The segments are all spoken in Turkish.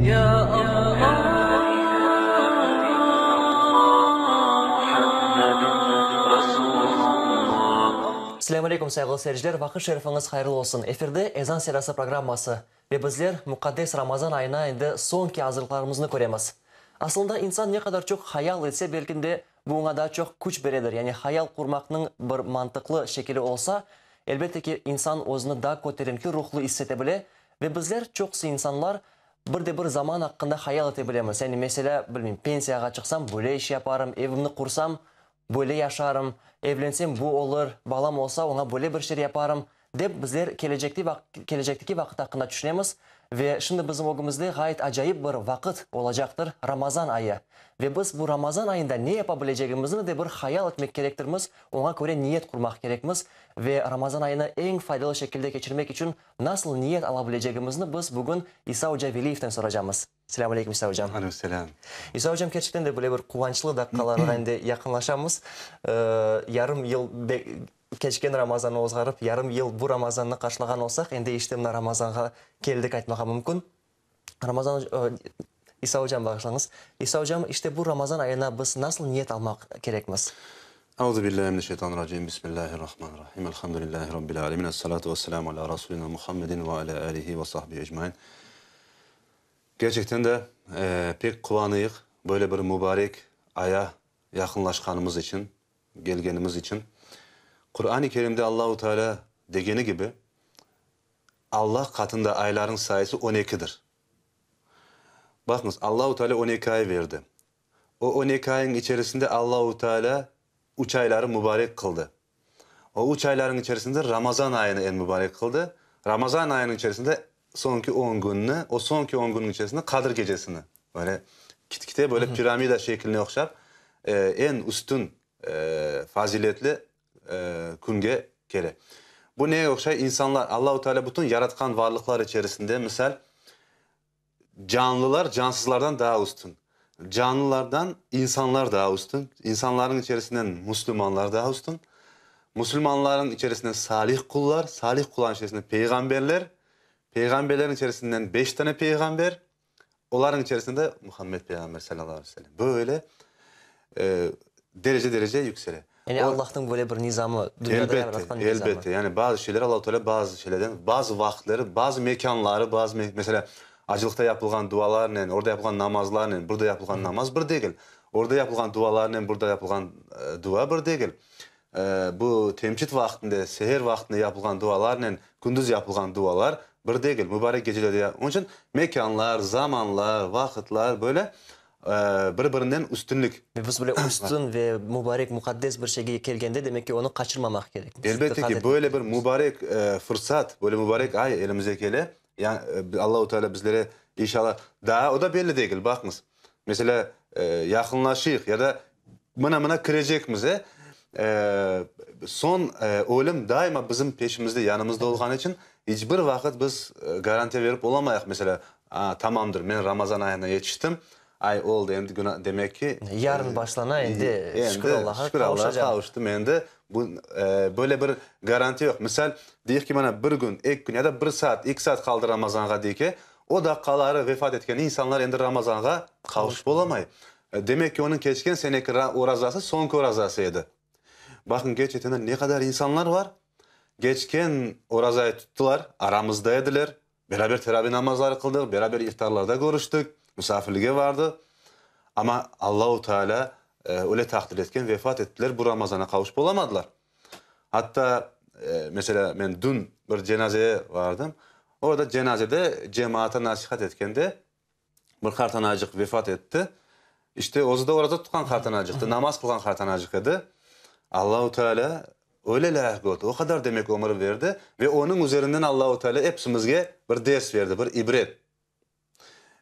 يا الله алейкум, сәржілер, вақыт шерифіңіз қайырлы болсын. Эфирде Эзан сериясы программасы. біздер мұқаддес Рамазан айына енді соңки азырларымызды көреміз. Асылында инсан не қадар чоқ хаял етсе белкінде бұңа да чоқ күч береді. Яғни хаял құрмақның бір мантықлы шекелі олса, әлбетте ке инсан өзіні да көтеріңкі рухлы исете біле. біздер чоқсы инсанлар – бірде бір заман аққында хаял ете білеміз яғни мәселе білмеймін пенсияға шықсам бөле іш апарым евімді құрсам бөле яшарым евленсем бұл олыр балам болса оңа бөле бір шер апарым деп біздер келешекте келешектегі вақыт ақында түшінеміз Ve şimdi bizim ogumuzda gayet acayip bir vakit olacaktır Ramazan ayı. Ve biz bu Ramazan ayında ne yapabileceğimizi de bir hayal etmek gerektirmiz. Ona göre niyet kurmak gerekmiz. Ve Ramazan ayını en faydalı şekilde geçirmek için nasıl niyet alabileceğimizi biz bugün İsa Hoca Veliyev'den soracağımız. Selamun Aleyküm İsa Hocam. Aleyküm Selam. İsa Hocam gerçekten de böyle bir kuvançlı dakikalarına yakınlaşamız. Ee, yarım yıl Keşke рамазан озгарып ярым ел бу рамазанны кашлаган болсак энди иште мына рамазанга келдик айтмага мүмкүн Ramazan e, İsa hocam bağışlanız. İsa hocam işte bu Ramazan ayına biz nasıl niyet almak gerekmez? Euzu billahi mineşşeytanirracim. Bismillahirrahmanirrahim. Elhamdülillahi rabbil alamin. Essalatu vesselamu ala rasulina Muhammedin ve ala alihi ve sahbihi ecmaîn. Gerçekten de e, pek kuvanıyık böyle bir mübarek aya yakınlaşkanımız için, gelgenimiz için. Kur'an-ı Kerim'de Allahu Teala degeni gibi Allah katında ayların sayısı 12'dir. Bakınız Allahu Teala 12 ay verdi. O 12 ayın içerisinde Allahu Teala üç ayları mübarek kıldı. O üç ayların içerisinde Ramazan ayını en mübarek kıldı. Ramazan ayının içerisinde sonki 10 gününü, o sonki 10 günün içerisinde Kadir gecesini böyle kitkite böyle piramida şeklini okşap e, en üstün e, faziletli e, kunge kere. Bu neye yoksa insanlar Allahu Teala bütün yaratkan varlıklar içerisinde misal canlılar cansızlardan daha üstün. Canlılardan insanlar daha üstün. İnsanların içerisinden Müslümanlar daha üstün. Müslümanların içerisinde salih kullar, salih kulların içerisinde peygamberler, peygamberlerin içerisinden beş tane peygamber, onların içerisinde Muhammed peygamber sallallahu aleyhi ve sellem. Böyle e, derece derece yüksele. Yani Allah'tan Allah'ın böyle bir nizamı, dünyada elbette, nizamı. Elbette. Yani bazı şeyler Allah-u Teala bazı şeylerden, bazı vaktleri, bazı mekanları, bazı me mesela acılıkta yapılan dualar ne, orada yapılan namazlar ne, burada yapılan hmm. namaz bir değil. Orada yapılan dualar ne, burada yapılan e, dua bir değil. E, bu temçit vaktinde, seher vaktinde yapılan dualar ne, gündüz yapılan dualar bir değil. Mübarek gecelerde. Onun için mekanlar, zamanlar, vakitler böyle бір бірінен үстінлік біз біле үстін ве мубарек мукаддес бір шеге келгенде демек оны қашырмамақ керек әлбетте ки böyle bir mübarek e, fırsat böyle mübarek ay elimize kele yani e, Allahu Teala bizlere inşallah daha o da belli değil bakınız мына e, yakınlaşık ya da mına mına kirecekmiz son ölüm daima bizim yanımızda biz garanti verip tamamdır Ramazan ay oldu endi günah demek ki. Yarın e, başlana endi, endi şükür Allah'a şükür Allah'a kavuştum endi. Bu e, böyle bir garanti yok. Misal diyor ki bana bir gün, iki gün ya da bir saat, iki saat kaldı Ramazan'a deyik ki o dakikaları vefat etken insanlar endi Ramazan'a kavuşup olamayı. E, demek ki onun keçken seneki orazası sonki orazasıydı. Bakın gerçekten ne kadar insanlar var. Geçken orazayı tuttular, aramızdaydılar. Beraber teravih namazları kıldık, beraber iftarlarda görüştük misafirliğe vardı. Ama Allahu Teala e, öyle takdir etken vefat ettiler. Bu Ramazan'a kavuşup olamadılar. Hatta e, mesela ben dün bir cenazeye vardım. Orada cenazede cemaate nasihat etken de bir kartanacık vefat etti. İşte o da orada tutan kartanacıktı. namaz kılan kartanacık idi. Allahu Teala öyle layık oldu. O kadar demek ömür verdi ve onun üzerinden Allahu Teala hepsimize bir ders verdi, bir ibret.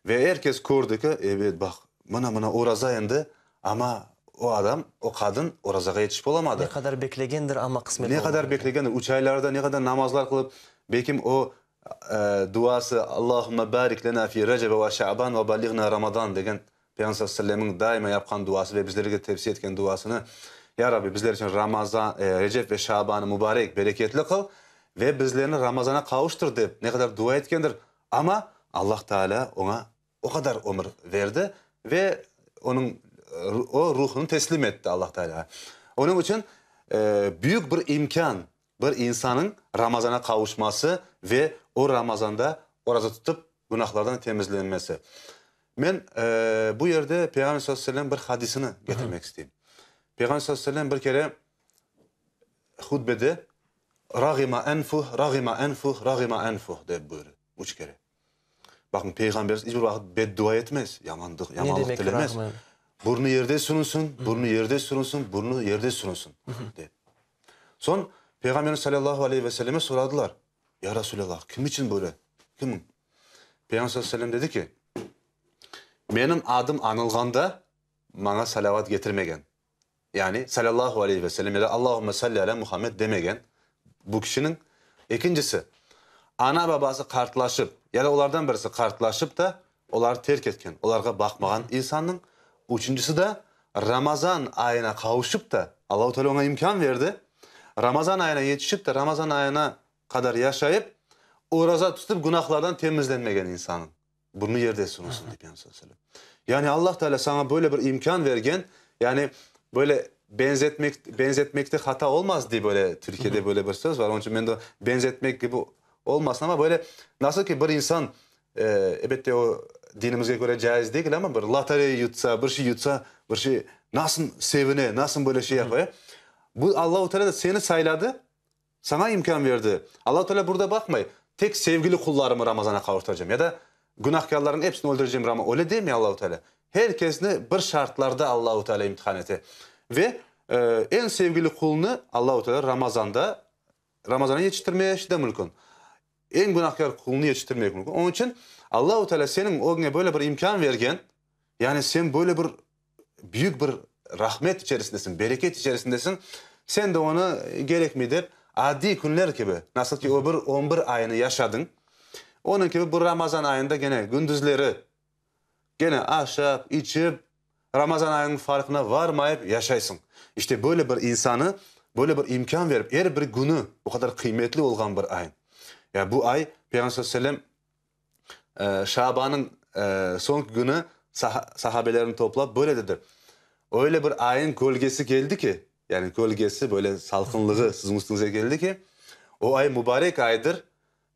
Ve herkes kurdu ki evet bak bana bana oraza indi ama o adam, o kadın orazaga yetişip olamadı. Ne kadar beklegendir ama kısmet Ne kadar beklegendir. Üç aylarda ne kadar namazlar kılıp belki o e, duası Allahümme barik lena fi recebe ve şaban ve baligna ramadan degen Peygamber sallallahu daima yapkan duası ve bizlere tefsir etken duasını Ya Rabbi bizler için Ramazan, e, Recep ve Şaban'ı mübarek, bereketli kıl ve bizlerini Ramazan'a kavuştur deyip ne kadar dua etkendir. Ama Allah Teala ona o kadar ömür verdi ve onun e, o ruhunu teslim etti Allah Teala. Onun için e, büyük bir imkan bir insanın Ramazan'a kavuşması ve o Ramazan'da orada tutup günahlardan temizlenmesi. Ben e, bu yerde Peygamber sallallahu aleyhi ve sellem bir hadisini getirmek istiyorum. Peygamber sallallahu aleyhi ve sellem bir kere hutbede ragima enfuh, ragima enfuh, ragima enfuh der buyuruyor. Üç kere. Bakın peygamber hiçbir vakit beddua etmez. Yamandık, yamanlık dilemez. Rahmet? Burnu yerde sürünsün, burnu yerde sürünsün, burnu yerde sürünsün. De. Son Peygamber sallallahu aleyhi ve selleme sordular, Ya Resulallah kim için böyle? Kim? Peygamber sallallahu aleyhi ve sellem dedi ki benim adım anılganda bana salavat getirmegen. Yani sallallahu aleyhi ve sellem ya da Allahümme salli ala Muhammed demegen. Bu kişinin ikincisi ana babası kartlaşıp ya da onlardan birisi kartlaşıp da onları terk etken, onlara bakmagan insanın. Üçüncüsü de Ramazan ayına kavuşup da Allahu Teala ona imkan verdi. Ramazan ayına yetişip de Ramazan ayına kadar yaşayıp oraza tutup günahlardan temizlenmegen insanın. Bunu yerde sunulsun diye yani söylüyorum. Yani Allah Teala sana böyle bir imkan vergen yani böyle benzetmek benzetmekte hata olmaz diye böyle Türkiye'de böyle bir söz var. Onun için ben de benzetmek gibi olmasın ama böyle nasıl ki bir insan e, elbette o dinimize göre caiz değil ama bir lotarya yutsa, bir şey yutsa, bir şey nasıl sevine, nasıl böyle şey yapıyor. Bu Allahu Teala da seni sayladı, sana imkan verdi. Allahu Teala burada bakmay. Tek sevgili kullarımı Ramazan'a kavurtacağım ya da günahkarların hepsini öldüreceğim Ramazan. Öyle değil mi Allahu Teala? Herkesini bir şartlarda Allahu Teala imtihan etti. Ve e, en sevgili kulunu Allahu Teala Ramazan'da Ramazan'a yetiştirmeye de en günahkar kulunu yetiştirmek mümkün. Onun için Allahu Teala senin o güne böyle bir imkan vergen. Yani sen böyle bir büyük bir rahmet içerisindesin, bereket içerisindesin. Sen de onu gerek midir? Adi günler gibi. Nasıl ki o bir 11 ayını yaşadın. Onun gibi bu Ramazan ayında gene gündüzleri gene aşıp, içip Ramazan ayının farkına varmayıp yaşaysın. İşte böyle bir insanı böyle bir imkan verip her bir günü o kadar kıymetli olan bir ayın. Yani bu ay Peygamber sellem e, Şaban'ın e, son günü sah sahabelerini topla böyle dedi. Öyle bir ayın gölgesi geldi ki yani gölgesi böyle salkınlığı sizin geldi ki o ay mübarek aydır.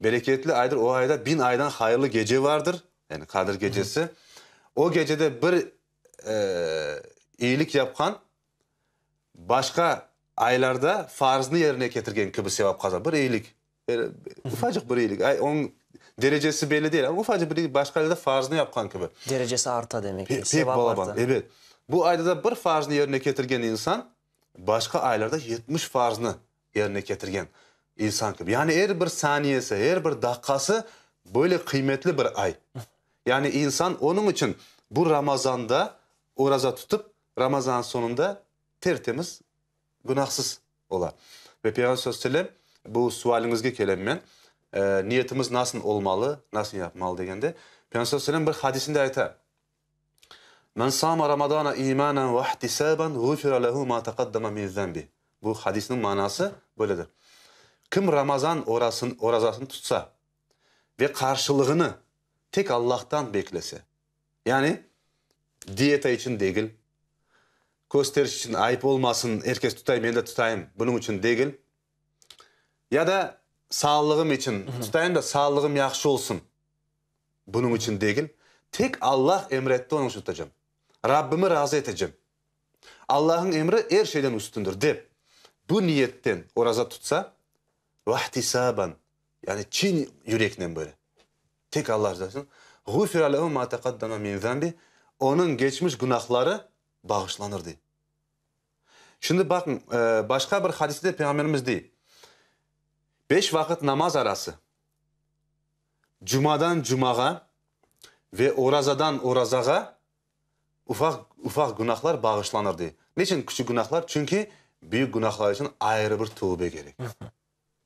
Bereketli aydır. O ayda bin aydan hayırlı gece vardır. Yani Kadir gecesi. O gecede bir e, iyilik yapan başka aylarda farzını yerine getirgen gibi sevap kazanır. Bir iyilik ufacık bir iyilik. Ay, onun derecesi belli değil ama ufacık bir iyilik başkalarıyla da farzını yapkan gibi. Derecesi arta demek. Pe Sevap arta. Evet. Bu ayda da bir farzını yerine getirgen insan başka aylarda 70 farzını yerine getirgen insan gibi. Yani her bir saniyesi, her bir dakikası böyle kıymetli bir ay. Yani insan onun için bu Ramazan'da oraza tutup Ramazan sonunda tertemiz, günahsız ola. Ve Peygamber sallallahu aleyhi ve sellem bu sualınızga kelemmen. E, niyetimiz nasıl olmalı, nasıl yapmalı degende Peygamber bir hadisinde aytar. Men sama Ramazana imanen ve ihtisaben gufira lehu ma taqaddama min zenbi. Bu hadisinin manası böyledir. Kim Ramazan orasın, orazasını tutsa ve karşılığını tek Allah'tan beklese. Yani diyete için değil, gösteriş için ayıp olmasın, herkes tutayım, ben de tutayım, bunun için değil. Ya da sağlığım için tutayım da sağlığım yaxşı olsun. Bunun için değil. Tek Allah emretti onu tutacağım. Rabbimi razı edeceğim. Allah'ın emri her şeyden üstündür de. Bu niyetten oraza tutsa vahtisaban yani çin yürekle böyle. Tek Allah razı olsun. Gufira lehu ma Onun geçmiş günahları bağışlanır diye. Şimdi bakın e, başka bir hadiste Peygamberimiz değil. Beş vakit namaz arası. Cumadan cumağa ve orazadan orazağa ufak ufak günahlar bağışlanırdı. Niçin küçük günahlar? Çünkü büyük günahlar için ayrı bir tövbe gerek.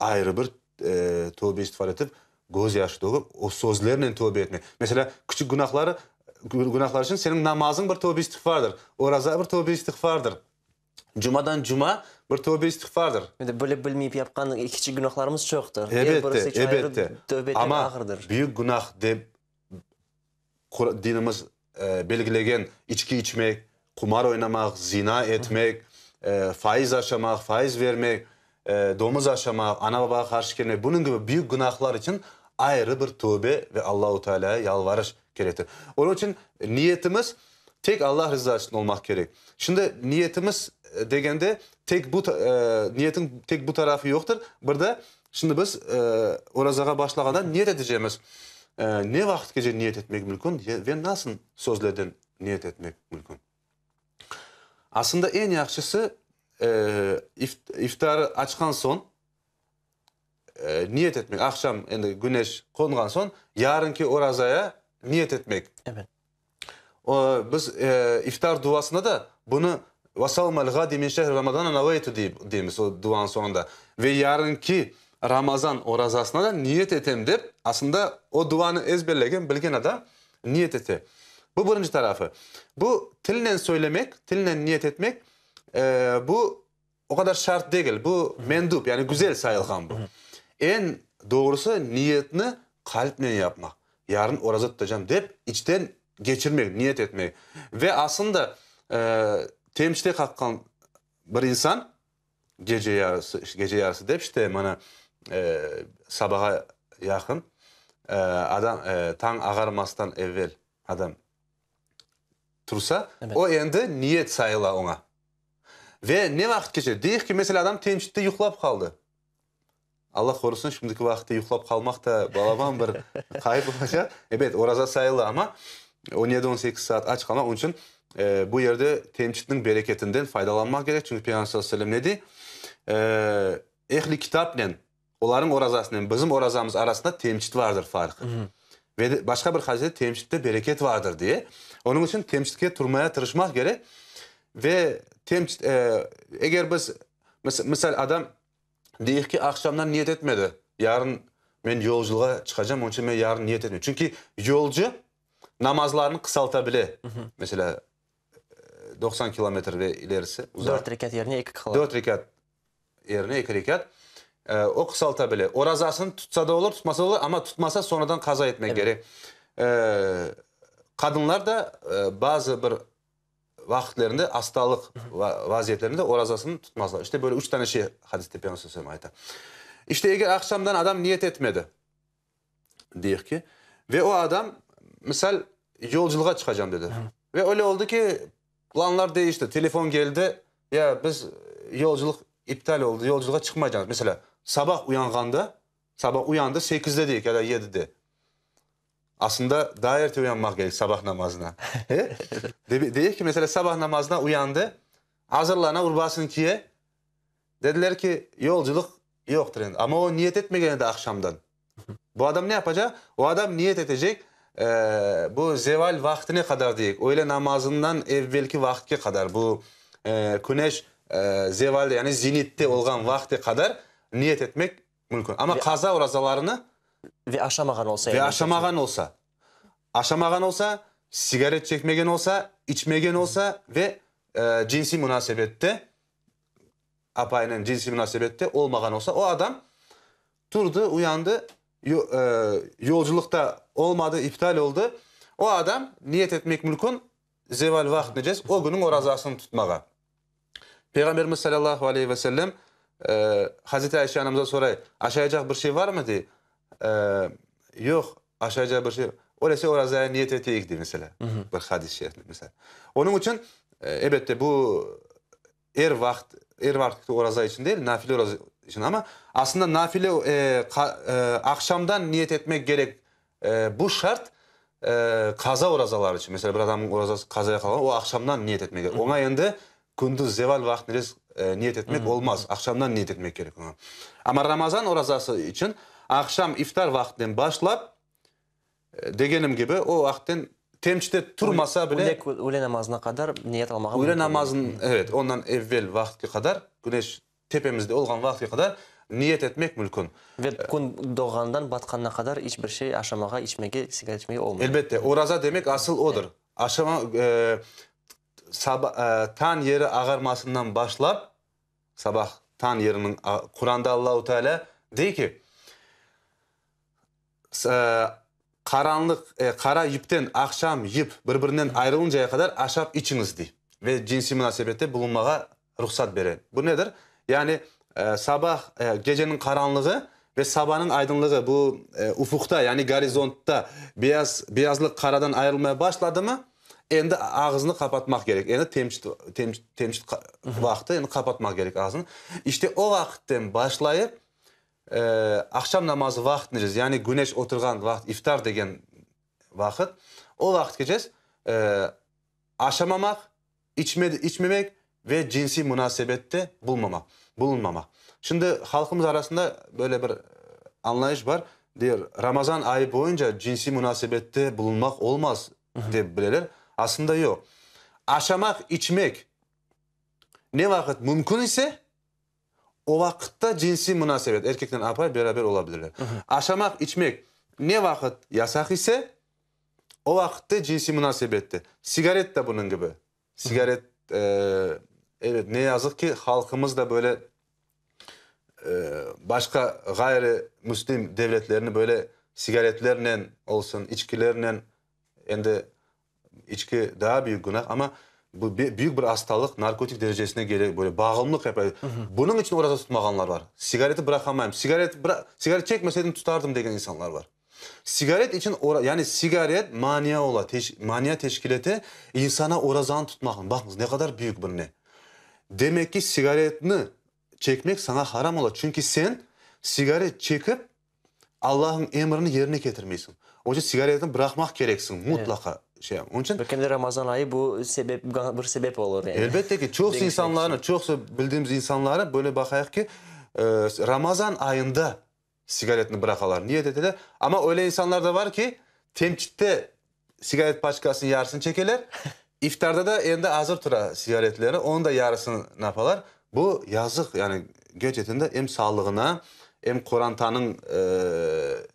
ayrı bir e, tövbe istifade edip göz yaşı o sözlerle tövbe etmek. Mesela küçük günahları günahlar için senin namazın bir tövbe istiğfardır. Oraza bir tövbe istiğfardır. Cumadan cuma bir tövbe istiğfardır. Bilip bilmeyip yapkan küçük günahlarımız çoktur. Elbette, elbette. Tövbe Ama ağırdır. büyük günah de dinimiz e, belgilegen içki içmek, kumar oynamak, zina etmek, e, faiz aşamak, faiz vermek, e, domuz aşamak, ana babaya karşı gelmek bunun gibi büyük günahlar için ayrı bir tövbe ve Allahu Teala'ya yalvarış gerektir. Onun için niyetimiz tek Allah rızası için olmak gerek. Şimdi niyetimiz дегенде тек бұл ә, тек бұ тарафы жоқтыр бірді шынды біз ә, оразаға башлағанда ниет етіп жеміз ә, не уақытқа дейін ниет етмек мүмкін венасын сөзлерден ниет етмек мүмкін асында ең жақсысы ә, ифтар ашқан соң ә, ниет етмек ақшам енді гүнеш қонған соң ярынки оразая ниет етмек біз ә, ифтар дуасында да бұны وَصَوْمَ الْغَادِ مِنْ شَهْرِ رَمَضَانَ نَوَيْتُ diyemiz o duan sonunda. Ve yarınki Ramazan o da niyet etem deyip aslında o duanı ezberlegen bilgene de niyet ete. Bu birinci tarafı. Bu tille söylemek, tille niyet etmek e, bu o kadar şart değil. Bu mendup yani güzel sayılgan bu. en doğrusu niyetini kalple yapmak. Yarın oraza tutacağım deyip içten geçirmek, niyet etmek. Ve aslında e, темште каккан бір инсан кече деп кече мана депчи сабаға яқын, жакын адам таң ағармастан эвел адам турса о енді ниет сайыла оңа ве вақыт вакыт кече дейки мисалы адам темишикте уйлап қалды. алла қорысын, ишмдики убакытта уйлап калмак да бір бир кайып эбет ораза сайыла ама он 18 он саат ач калмак ошон e, bu yerde temcitinin bereketinden faydalanmak gerek. Çünkü Peygamber sallallahu Aleyhisselam ne dedi? E, ee, ehli kitapla onların orazasının, bizim orazamız arasında temcit vardır farkı. Hı hı. Ve başka bir hadiste temcitte bereket vardır diye. Onun için temcitke durmaya çalışmak gerek. Ve temcit, e, eğer biz mesela, adam diyor ki akşamdan niyet etmedi. Yarın ben yolculuğa çıkacağım onun için ben yarın niyet etmiyorum. Çünkü yolcu namazlarını kısaltabilir. Mesela 90 kilometr ilerisi uzak. 4 рекат yerine 2 рекат. 4 rekat yerine 2 рекат. E, да kısaltabilir. tutsa da olur, tutmasa da olur ama tutmasa sonradan kaza etmek evet. gerek. да e, bazı bir vaxtlarında hastalık vaziyetlerinde o razasını tutmazlar. İşte böyle üç tane şey hadiste Peygamber akşamdan adam niyet etmedi ki ve o adam misal çıkacağım dedi. Ve öyle planlar değişti. Telefon geldi. Ya biz yolculuk iptal oldu. Yolculuğa çıkmayacağız. Mesela sabah uyanganda sabah uyandı 8'de değil ya da 7'de. Aslında daha erken uyanmak gerek sabah namazına. de, deyik ki mesela sabah namazına uyandı. Hazırlana urbasınkiye. Dediler ki yolculuk yoktur. Yani. Ama o niyet etmegeni de akşamdan. Bu adam ne yapacak? O adam niyet edecek e, bu zeval vaktine kadar değil. Öğle namazından evvelki vakti kadar bu e, güneş e, zevalde yani zinitte olgan vakti kadar niyet etmek mümkün. Ama ve, kaza orazalarını ve aşamagan olsa. Ve aşamagan olsa. Aşamagan olsa, sigaret çekmegen olsa, içmegen olsa ve e, cinsi münasebette apayının cinsi münasebette olmagan olsa o adam durdu, uyandı, e, yolculukta olmadı, iptal oldu. O adam niyet etmek mülkün zeval vakt necez o günün orazasını razasını tutmağa. Peygamberimiz sallallahu aleyhi ve sellem e, Hazreti Ayşe anamıza soray aşağıcak bir şey var mı diye. E, yok aşağıcak bir şey Öyleyse o niyet eteyik diye mesela. Hı hı. Bir hadis şeklinde mesela. Onun için e, elbette bu er vakt er vakti o raza için değil nafile için. Ama aslında nafile e, ka, e, akşamdan niyet etmek gerek. E, bu şart e, kaza orazalar için. Mesela bir adamın orazası kazaya kalan o akşamdan niyet etmek gerek. Ona yanında gündüz zeval vaktinde e, niyet etmek olmaz. Akşamdan niyet etmek gerek. Ama Ramazan orazası için akşam iftar vaktinden başlap e, degenim gibi o vaktin temçide turmasa bile öğle namazına kadar niyet almak... öğle namazın evet ondan evvel vakti kadar güneş tepemizde олған vaqtga qadar niyet etmek мүлкін. Ve kun doğandan қадар ешбір hiçbir şey aşamağa сигарет sigaret болмайды әлбетте Elbette. Oraza demek asıl odur. Evet. Aşama e, ағармасынан e, tan yeri ağarmasından başlap sabah tan yerinin Kur'an'da Allahu Teala deyir ki karanlık kara yipten Yani e, sabah e, gecenin karanlığı ve sabahın aydınlığı bu e, ufukta yani garizontta beyaz beyazlık karadan ayrılmaya başladı mı? Endi ağzını kapatmak gerek. Endi temşit temşit, temşit vakti endi kapatmak gerek ağzını. İşte o vakitten başlayıp e, akşam namazı vaktiniz yani güneş oturgan vakt iftar degen vakit o vakit geçeceğiz. E, aşamamak, içme, içmemek ve cinsi münasebette bulmamak бұлынмама Шынды халқымыз арасында бөлі бір аңлайыш бар дер рамазан айы бойынша жинси мүнасибетте бұлынмақ олмас деп білелер асында йо ашамақ ичмек не вақыт мүмкін исе о вақытта жинси мүнасибет еркектен апай берабер ола білелер ашамақ ичмек не вақыт ясақ исе о вақытта жинси мүнасибетте сигарет та бұның сигарет Evet ne yazık ki halkımız da böyle e, başka gayrimüslim devletlerini böyle sigaretlerle olsun, içkilerle hem de içki daha büyük günah ama bu büyük bir hastalık narkotik derecesine geliyor böyle bağımlılık yapar. Bunun için orada tutmaganlar var. Sigareti bırakamam, Sigaret bıra sigaret çekmeseydim tutardım diyen insanlar var. Sigaret için ora yani sigaret mania ola teş mania teşkil ete insana orazan tutmak. Bakınız ne kadar büyük bu ne. Demek ki sigaretini çekmek sana haram olur. Çünkü sen sigaret çekip Allah'ın emrini yerine getirmeysin. Onun için sigaretini bırakmak gereksin mutlaka. Evet. Şey, onun için, Belki de Ramazan ayı bu sebep, bir sebep olur yani. Elbette ki çok insanların, şey. çok bildiğimiz insanlara böyle bakayak ki e, Ramazan ayında sigaretini bırakalar. Niye dediler? Ama öyle insanlar da var ki temcitte sigaret paçkasının yarısını çekeler. İftarda da elinde hazır tura sigaretleri onun da yarısını yaparlar. Bu yazık yani göçetinde hem sağlığına hem korantanın e,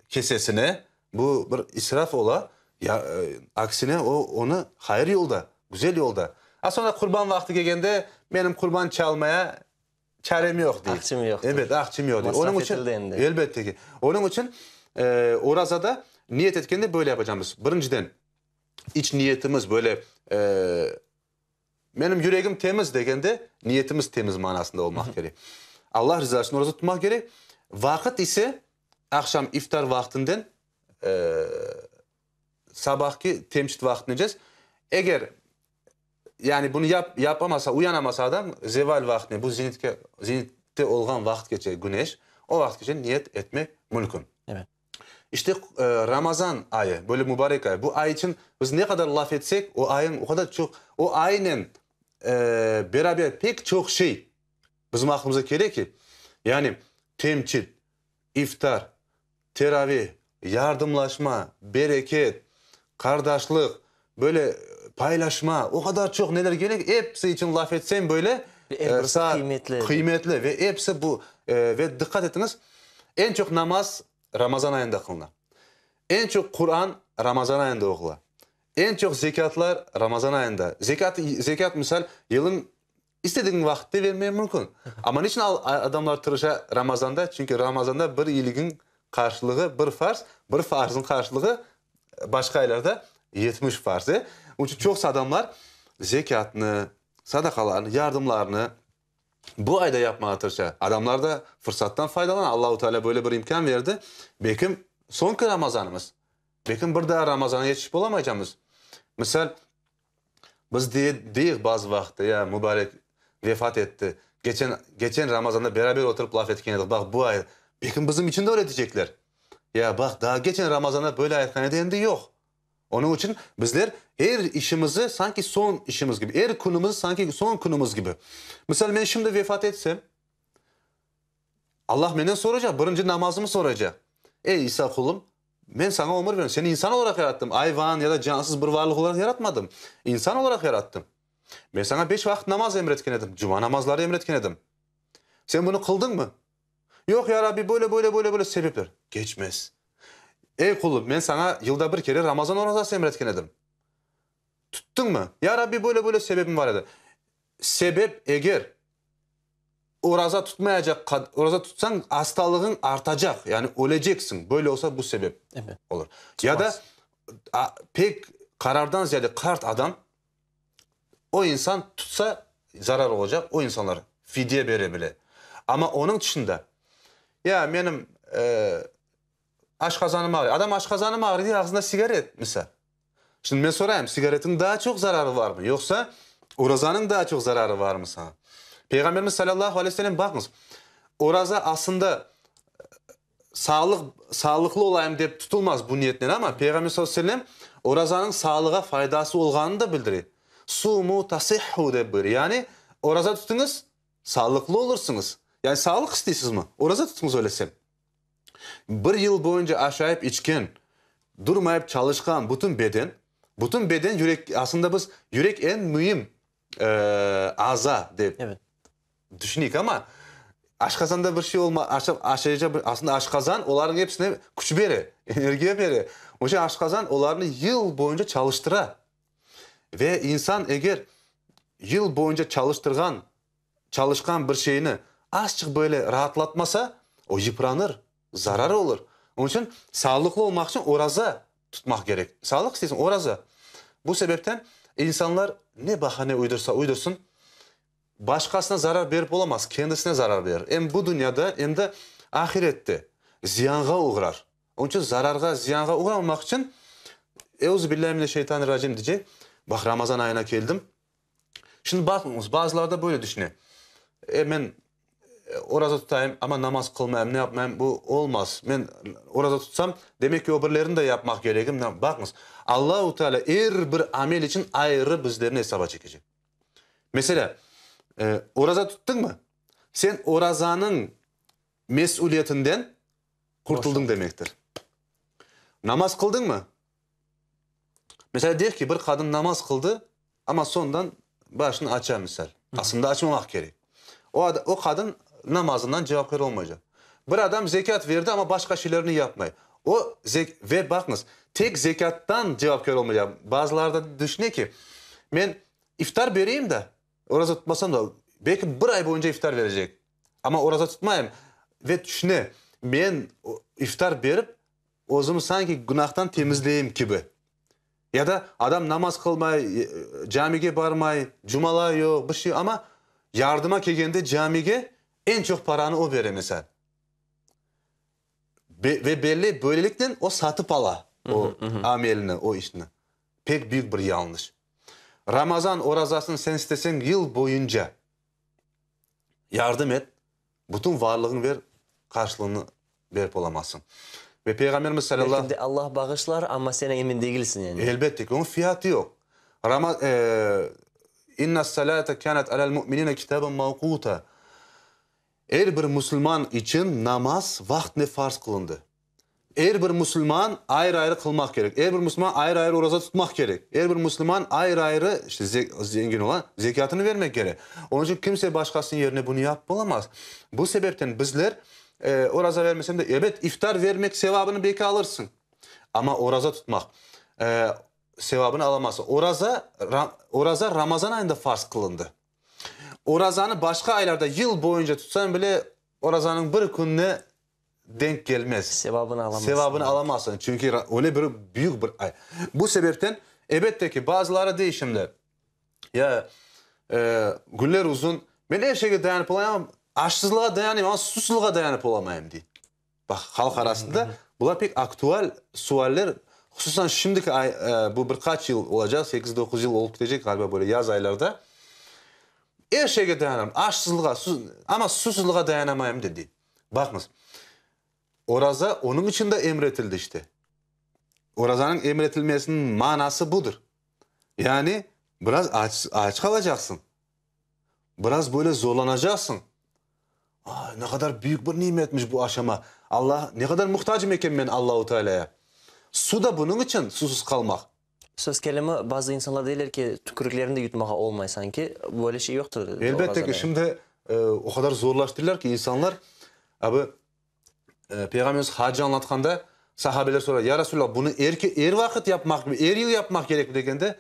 kesesine bu bir israf ola. Ya, e, aksine o onu hayır yolda, güzel yolda. Ha sonra kurban vakti gelgende benim kurban çalmaya çarem yok değil. Akçım yok. Evet akçım yok değil. Onun için edildi. elbette ki. Onun için e, orazada niyet etkende böyle yapacağımız. Birinciden iç niyetimiz böyle e, benim yüreğim temiz degende niyetimiz temiz manasında olmak gerek. Allah rızasını orada tutmak gerek. Vakit ise akşam iftar vaktinden e, sabahki temsil vaktineceğiz. Eğer yani bunu yap, yapamasa, uyanamasa adam zeval vaktine, bu zinitke, zinitte olgan vakit geçe güneş, o vakit geçe niyet etmek mümkün. İşte e, Ramazan ayı, böyle mübarek ay. Bu ay için biz ne kadar laf etsek o ayın o kadar çok, o ayının e, beraber pek çok şey bizim aklımıza gelir ki. Yani temçil, iftar, teravih, yardımlaşma, bereket, kardeşlik, böyle paylaşma o kadar çok neler gerek hepsi için laf etsem böyle e, kıymetli. kıymetli ve hepsi bu e, ve dikkat ettiniz en çok namaz Ramazan ayında kılınar. En çok Kur'an Ramazan ayında okular. En çok zekatlar Ramazan ayında. Zekat, zekat misal yılın istediğin vakitte vermeye mümkün. Ama niçin adamlar tırışa Ramazan'da? Çünkü Ramazan'da bir iyiliğin karşılığı bir farz, bir farzın karşılığı başka aylarda 70 farz. Onun için çok adamlar zekatını, sadakalarını, yardımlarını, bu ayda yapma tırışa. Adamlar da fırsattan faydalan. Allahu Teala böyle bir imkan verdi. Bekim son Ramazanımız. Bekim bir daha Ramazan'a yetişip olamayacağımız. Misal biz de, deyik bazı vakti ya mübarek vefat etti. Geçen geçen Ramazan'da beraber oturup laf etken Bak bu ay Bekim bizim için de öğretecekler. Ya bak daha geçen Ramazan'da böyle ayetken yok. Onun için bizler her işimizi sanki son işimiz gibi, her kunimiz sanki son kunimiz gibi. Mesela ben şimdi vefat etsem, Allah menden soracak, birinci namazımı soracak. Ey İsa kulum, ben sana ömür veriyorum. Seni insan olarak yarattım. Hayvan ya da cansız bir varlık olarak yaratmadım. İnsan olarak yarattım. Ben sana beş vakit namaz emretken edim. Cuma namazları emretken edim. Sen bunu kıldın mı? Yok ya Rabbi böyle böyle böyle böyle sebepler. Geçmez. Ey kulum ben sana yılda bir kere Ramazan orucu emretken ederim. Tuttun mu? Ya Rabbi böyle böyle sebebim var dedi. Sebep eğer oraza tutmayacak, oraza tutsan hastalığın artacak. Yani öleceksin. Böyle olsa bu sebep evet. olur. Çıkmaz. Ya da a, pek karardan ziyade kart adam o insan tutsa zarar olacak. O insanlar fidye verebilir. Ama onun dışında ya benim e, aşk kazanım ağrıyor. Adam aşk kazanım ağrıyor diye ağzında sigaret etmişse. Şimdi ben sorayım sigaretin daha çok zararı var mı? Yoksa orazanın daha çok zararı var mı sana? Peygamberimiz sallallahu aleyhi ve sellem bakınız. Oraza aslında e, sağlık sağlıklı olayım deyip tutulmaz bu niyetle ama Peygamber sallallahu aleyhi ve sellem orazanın sağlığa faydası olganını da bildirir. Sumu tasihhu de buyuruyor. Yani oraza tutunuz sağlıklı olursunuz. Yani sağlık istiyorsunuz mu? Oraza tutunuz öyleyse. Бір ел бойынша ашайып ічкен, дұрмайып чалышқан бұтын беден, бұтын беден жүрек, асында біз жүрек ән мүйім аза деп түшінейік, ама ашқазанда бір шей олма, ашып, асында ашқазан олардың епсіне күш бере, энергия бере. Оша ашқазан оларыны ел бойынша чалыштыра. Ве инсан егер ел бойынша чалыштырған, чалышқан бір шейіні аз чық бөлі рахатлатмаса, о жипыраныр. zarar olur. Onun için sağlıklı olmak için oraza tutmak gerek. Sağlık istiyorsun oraza. Bu sebepten insanlar ne bahane uydursa uydursun başkasına zarar verip olamaz. Kendisine zarar verir. Hem bu dünyada hem de ahirette ziyanğa uğrar. Onun için zararga, ziyanğa uğramamak için Euzubillahimineşşeytanirracim diyecek. Bak Ramazan ayına geldim. Şimdi bakmıyoruz. Bazıları da böyle düşünüyor. E ben orada tutayım ama namaz kılmayayım ne yapmayayım bu olmaz. Ben orada tutsam demek ki öbürlerini de yapmak gerekir. Bakınız Allahu Teala her bir amel için ayrı bizlerini hesaba çekecek. Mesela e, oraza tuttun mu? Sen orazanın mesuliyetinden kurtuldun Boşak. demektir. Namaz kıldın mı? Mesela diyor ki bir kadın namaz kıldı ama sondan başını açar misal. Aslında açmamak gerek. O, o kadın namazından cevapkar olmayacak. Bir adam zekat verdi ama başka şeylerini yapmay. O zek ve bakınız tek zekattan cevapkar olmayacak. Bazılarda düşünüyor ki ben iftar vereyim de orası tutmasam da belki bir ay boyunca iftar verecek. Ama orası tutmayayım ve düşüne ben iftar verip o'zimni sanki günahtan temizleyeyim gibi. Ya da adam namaz kılmay, e, camiye barmay, cumalar yok, bir şey ama yardıma kelgende camiye en çok paranı o verir mesela. Be ve belli böylelikten o satıp ala o amelini, o işini. Pek büyük bir yanlış. Ramazan orazasını sen istesen yıl boyunca yardım et. Bütün varlığını ver, karşılığını verip olamazsın. Ve Peygamberimiz sallallahu aleyhi ve sellem... Allah bağışlar ama sen emin değilsin yani. Elbette ki onun fiyatı yok. Ramaz... E, İnna salate kanet alel mu'minine kitaben mevkuta. Her bir Müslüman için namaz vaktinde farz kılındı. Her bir Müslüman ayrı ayrı kılmak gerek. Her bir Müslüman ayrı ayrı oruza tutmak gerek. Her bir Müslüman ayrı ayrı işte zengin olan zekatını vermek gerek. Onun için kimse başkasının yerine bunu yapamaz. Bu sebepten bizler e, oraza vermesen de evet iftar vermek sevabını belki alırsın. Ama oraza tutmak e, sevabını alamazsın. Oraza, ra, oraza Ramazan ayında farz kılındı. Orazan'ı başka aylarda yıl boyunca tutsan bile Orazan'ın bir gününe denk gelmez. Sevabını alamazsın. Sevabını alamazsın. Çünkü öyle bir büyük bir ay. Bu sebepten elbette ki bazıları değişimde Ya e, güller uzun. Ben her şeye dayanıp olamam? Açsızlığa dayanayım ama susuzluğa dayanıp olamayayım diye. Bak halk arasında bunlar pek aktual sualler. Hususan şimdiki ay, e, bu birkaç yıl olacak. 8-9 yıl olup gidecek galiba böyle yaz aylarda her şeye dayanamam, Açsızlığa, sus, ama susuzluğa dayanamayım dedi. Bakınız. Oraza onun için de emretildi işte. Orazanın emretilmesinin manası budur. Yani biraz aç, aç kalacaksın. Biraz böyle zorlanacaksın. Aa, ne kadar büyük bir nimetmiş bu aşama. Allah ne kadar muhtacım iken ben Allahu Teala'ya. Su da bunun için susuz kalmak söz kelimi bazı insanlar deyirlər ki, tükürüklerini de yutmağa olmay sanki. Böyle şey yoktur. Elbette ki şimdi e, o kadar zorlaştırırlar ki insanlar abi e, Peygamberimiz hacı anlatkanda sahabeler sorar. Ya Resulallah bunu er, er vakit yapmak mı, er yıl yapmak gerek mi degende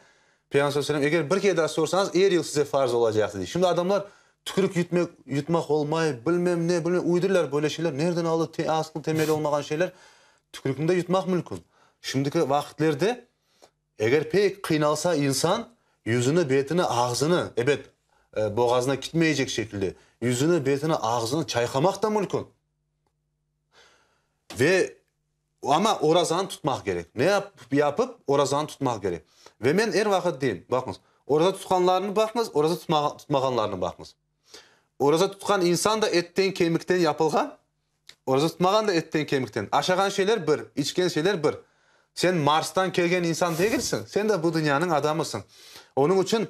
Peygamber eğer bir kere daha sorsanız er yıl size farz olacaktı. Şimdi adamlar tükürük yutmak, yutmak olmay, bilmem ne, bilmem uydurlar böyle şeyler. Nereden aldı te, asıl temeli olmayan şeyler? Tükürükünü de yutmak mümkün. Şimdiki vakitlerde Eğer pek kıynalsa insan yüzünü, betini, ağzını, ebet e, boğazına gitmeyecek şekilde yüzünü, betini, ağzını çaykamak da mümkün. Ve ama orazan tutmak gerek. Ne yap, yapıp orazan tutmak gerek. Ve ben her vakit deyim, bakınız. o'raza tutkanlarını bakınız, orada tutma, tutmaganlarını bakınız. Orada insan da etten, kemikten yapılgan. oraza tutmagan da etten, kemikten. Aşagan şeyler bir, içken şeyler bir. Sen Mars'tan gelgen insan değilsin. Sen de bu dünyanın adamısın. Onun için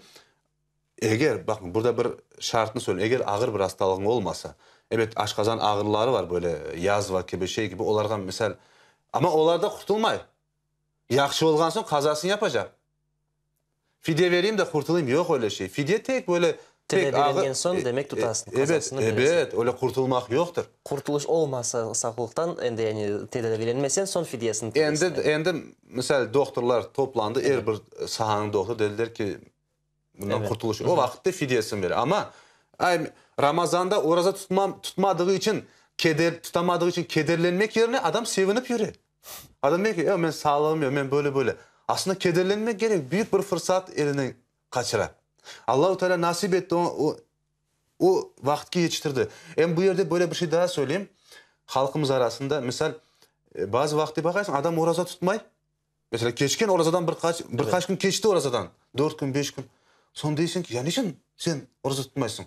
eğer bakın burada bir şartını söyleyeyim. Eğer ağır bir hastalığın olmasa. Evet aşkazan ağırları var böyle yazva gibi şey gibi. Onlardan misal ama onlarda kurtulmay. Yakşı olgan son kazasını yapacak. Fidye vereyim de kurtulayım. Yok öyle şey. Fidye tek böyle Tebe son insan e, demek e, tutasın. Evet, evet. Öyle kurtulmak yoktur. Kurtuluş olmasa sağlıktan endi yani tebe bilenmesen son fidyasını. Endi endi mesela doktorlar toplandı. Evet. Er bir e, sahanın doktoru dediler ki bundan evet. kurtuluş. O vakitte fidyasını verir. Ama ay, Ramazan'da oraza tutmam, tutmadığı için keder tutamadığı için kederlenmek yerine adam sevinip yürüyor. Adam diyor ki ben sağlamıyorum ben böyle böyle. Aslında kederlenmek gerek. Büyük bir fırsat elinden kaçırır. Allahu Teala nasip етті o, o, жетіштірді енді бұл жерде bu бір böyle bir şey daha söyleyeyim. Halkımız arasında misal ba'zi адам ораза тұтмай oraza tutmay. оразадан keçken orazadan birkaç, birkaç evet. gün keçti orazadan. Dört kun beş kun Sonra deysin ki ya ораза sen oraza tutmaysın?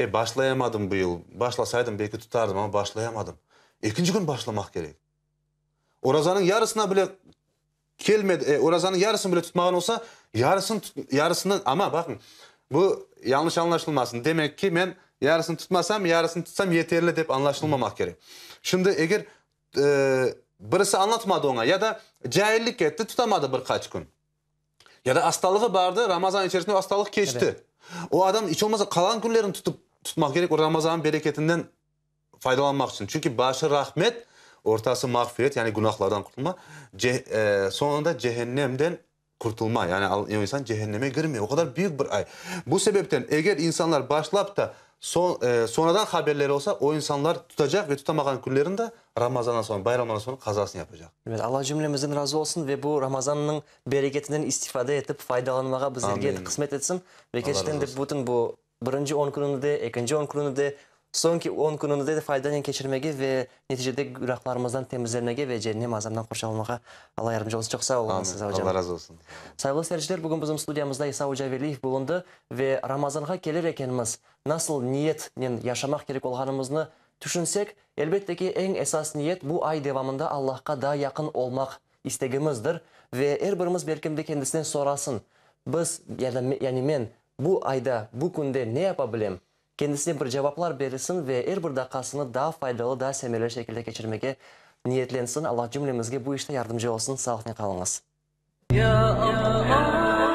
E bu kelime e, Urazan'ın yarısını bile tutmagan olsa yarısını yarısını ama bakın bu yanlış anlaşılmasın. Demek ki ben yarısını tutmasam yarısını tutsam yeterli deyip anlaşılmamak gerek. Şimdi eğer e, birisi anlatmadı ona ya da cahillik etti tutamadı birkaç gün. Ya da hastalığı vardı Ramazan içerisinde hastalık geçti. Evet. O adam hiç olmazsa kalan günlerini tutup tutmak gerek o Ramazan'ın bereketinden faydalanmak için. Çünkü başı rahmet Ortası mağfiret yani günahlardan kurtulma. Ce, e, sonunda cehennemden kurtulma. Yani insan cehenneme girmiyor. O kadar büyük bir ay. Bu sebepten eğer insanlar başlap da son, e, sonradan haberleri olsa o insanlar tutacak ve tutamayan günlerinde Ramazan'dan sonra, bayramdan sonra kazasını yapacak. Evet, Allah cümlemizin razı olsun ve bu Ramazan'ın bereketinden istifade etip faydalanmağa bizlerge kısmet etsin. Ve gerçekten de bütün bu birinci on kununu de, ikinci on kununu de Sonki 10 күнүңүздө да файдадан кечирмеге ве нәтижеде гүнахларымыздан темизленмеге ве жеһнем азабынан коршалмага Allah ярдәмче болсын. Çok sağ olun. Allah razı olsun. Sayılı seyirciler, bugün bizim studiyamızda İsa Hoca Veliyev bulundu ve Ramazan'a gelir ekenimiz nasıl niyetle yaşamak gerek olganımızını düşünsek, elbette ki en esas niyet bu ay devamında Allah'a daha yakın olmak istegimizdir ve her birimiz belki de kendisinden sorasın. Biz yani, yani men bu ayda, bu günde ne yapabilirim? Кендісіне бір жоопалар берісін ве әр бир дакасыны да пайдалы да семерли шекилде кечирмеге ниетленсін. аллах жүмлемізге бу ярдым жардымчы болсун қалыңыз. я